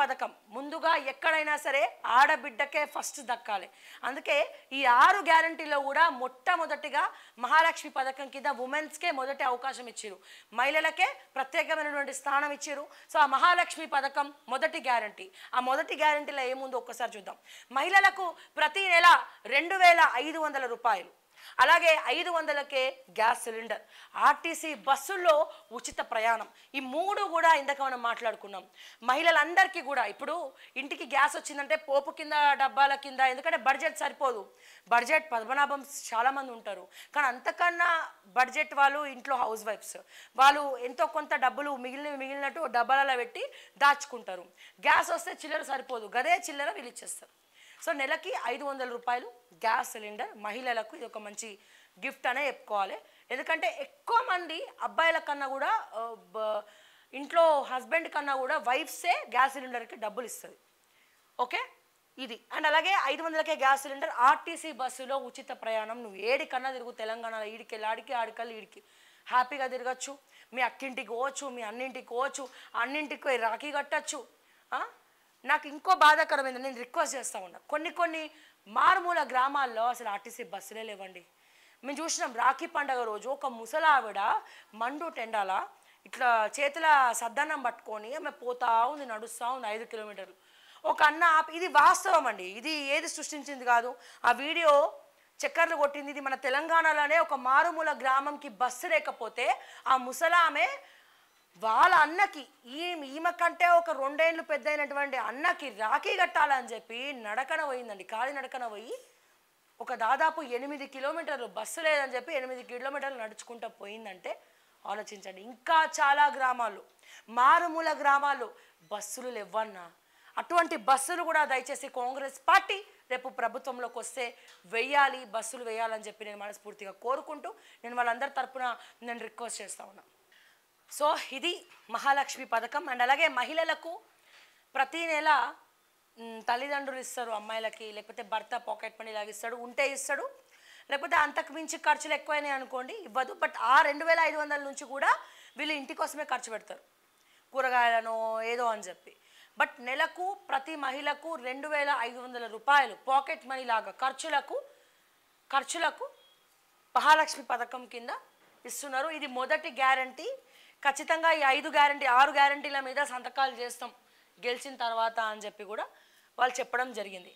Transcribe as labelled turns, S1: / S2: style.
S1: పథకం ముందుగా ఎక్కడైనా సరే ఆడబిడ్డకే ఫస్ట్ దక్కాలి అందుకే ఈ ఆరు గ్యారంటీలో కూడా మొట్టమొదటిగా మహాలక్ష్మి పథకం కింద ఉమెన్స్కే మొదటి అవకాశం ఇచ్చారు మహిళలకే ప్రత్యేకమైనటువంటి స్థానం ఇచ్చారు సో ఆ మహాలక్ష్మి పథకం మొదటి గ్యారంటీ ఆ మొదటి గ్యారంటీలో ఏముందో ఒక్కసారి చూద్దాం మహిళలకు ప్రతి నెల రెండు వేల ఐదు వందల రూపాయలు అలాగే ఐదు వందలకే గ్యాస్ సిలిండర్ ఆర్టీసీ బస్సుల్లో ఉచిత ప్రయాణం ఈ మూడు కూడా ఇందాక మనం మాట్లాడుకున్నాం మహిళలందరికీ కూడా ఇప్పుడు ఇంటికి గ్యాస్ వచ్చిందంటే పోపు కింద డబ్బాల కింద ఎందుకంటే బడ్జెట్ సరిపోదు బడ్జెట్ పద్మనాభం చాలామంది ఉంటారు కానీ అంతకన్నా బడ్జెట్ వాళ్ళు ఇంట్లో హౌస్ వైఫ్స్ వాళ్ళు ఎంతో కొంత డబ్బులు మిగిలిన మిగిలినట్టు డబ్బాలలో పెట్టి దాచుకుంటారు గ్యాస్ వస్తే చిల్లర సరిపోదు గదే చిల్లర వీళ్ళు ఇచ్చేస్తారు సో నెలకి ఐదు వందల రూపాయలు గ్యాస్ సిలిండర్ మహిళలకు ఇది ఒక మంచి గిఫ్ట్ అనే చెప్పుకోవాలి ఎందుకంటే ఎక్కువ మంది అబ్బాయిల కన్నా కూడా ఇంట్లో హస్బెండ్ కన్నా కూడా వైఫ్సే గ్యాస్ సిలిండర్కి డబ్బులు ఇస్తుంది ఓకే ఇది అండ్ అలాగే ఐదు వందలకే గ్యాస్ సిలిండర్ ఆర్టీసీ బస్సులో ఉచిత ప్రయాణం నువ్వు ఏడికన్నా తిరుగు తెలంగాణలో ఈడికెళ్ళి ఆడికి ఆడికల్ ఈడికి హ్యాపీగా తిరగచ్చు మీ అక్కింటికి పోవచ్చు మీ అన్నింటికి పోవచ్చు అన్నింటికి రాఖీ కట్టచ్చు నాకు ఇంకో బాధాకరమైంది నేను రిక్వెస్ట్ చేస్తా ఉన్నా కొన్ని కొన్ని మారుమూల గ్రామాల్లో అసలు ఆర్టీసీ బస్సులే లేవండి మేము చూసినాం రాఖీ పండగ రోజు ఒక ముసలావిడ మండు టెండాల ఇట్లా చేతుల సద్దన్నం పట్టుకొని ఆమె పోతా ఉంది నడుస్తూ ఉంది ఐదు కిలోమీటర్లు ఒక అన్న ఇది వాస్తవం అండి ఇది ఏది సృష్టించింది కాదు ఆ వీడియో చక్కర్లు కొట్టింది ఇది మన తెలంగాణలోనే ఒక మారుమూల గ్రామంకి బస్సు లేకపోతే ఆ ముసలామె వాళ్ళ అన్నకి ఈ ఈమె కంటే ఒక రెండేళ్ళు పెద్ద అయినటువంటి అన్నకి రాఖీ కట్టాలని చెప్పి నడకన పోయిందండి కాలి నడకన పోయి ఒక దాదాపు ఎనిమిది కిలోమీటర్లు బస్సు లేదని చెప్పి ఎనిమిది కిలోమీటర్లు నడుచుకుంటూ పోయిందంటే ఆలోచించండి ఇంకా చాలా గ్రామాలు మారుమూల గ్రామాలు బస్సులు లేవన్నా అటువంటి బస్సులు కూడా దయచేసి కాంగ్రెస్ పార్టీ రేపు ప్రభుత్వంలోకి వస్తే వెయ్యాలి బస్సులు వేయాలని చెప్పి నేను మనస్ఫూర్తిగా కోరుకుంటూ నేను వాళ్ళందరి తరఫున నేను రిక్వెస్ట్ చేస్తా ఉన్నాను సో ఇది మహాలక్ష్మి పథకం అండ్ అలాగే మహిళలకు ప్రతీ నెల తల్లిదండ్రులు ఇస్తారు అమ్మాయిలకి లేకపోతే భర్త పాకెట్ మనీ లాగిస్తాడు ఉంటే ఇస్తాడు లేకపోతే అంతకు మించి ఖర్చులు ఎక్కువైనాయి అనుకోండి ఇవ్వదు బట్ ఆ రెండు వేల ఐదు వందల నుంచి కూడా వీళ్ళు ఇంటి కోసమే ఖర్చు పెడతారు కూరగాయలను ఏదో అని చెప్పి బట్ నెలకు ప్రతి మహిళకు రెండు వేల ఐదు వందల రూపాయలు పాకెట్ మనీ లాగా ఖర్చులకు ఖర్చులకు మహాలక్ష్మి పథకం కింద ఇస్తున్నారు ఇది మొదటి గ్యారంటీ ఖచ్చితంగా ఈ ఐదు గ్యారంటీ ఆరు గ్యారంటీల మీద సంతకాలు చేస్తాం గెలిచిన తర్వాత అని చెప్పి కూడా వాళ్ళు చెప్పడం జరిగింది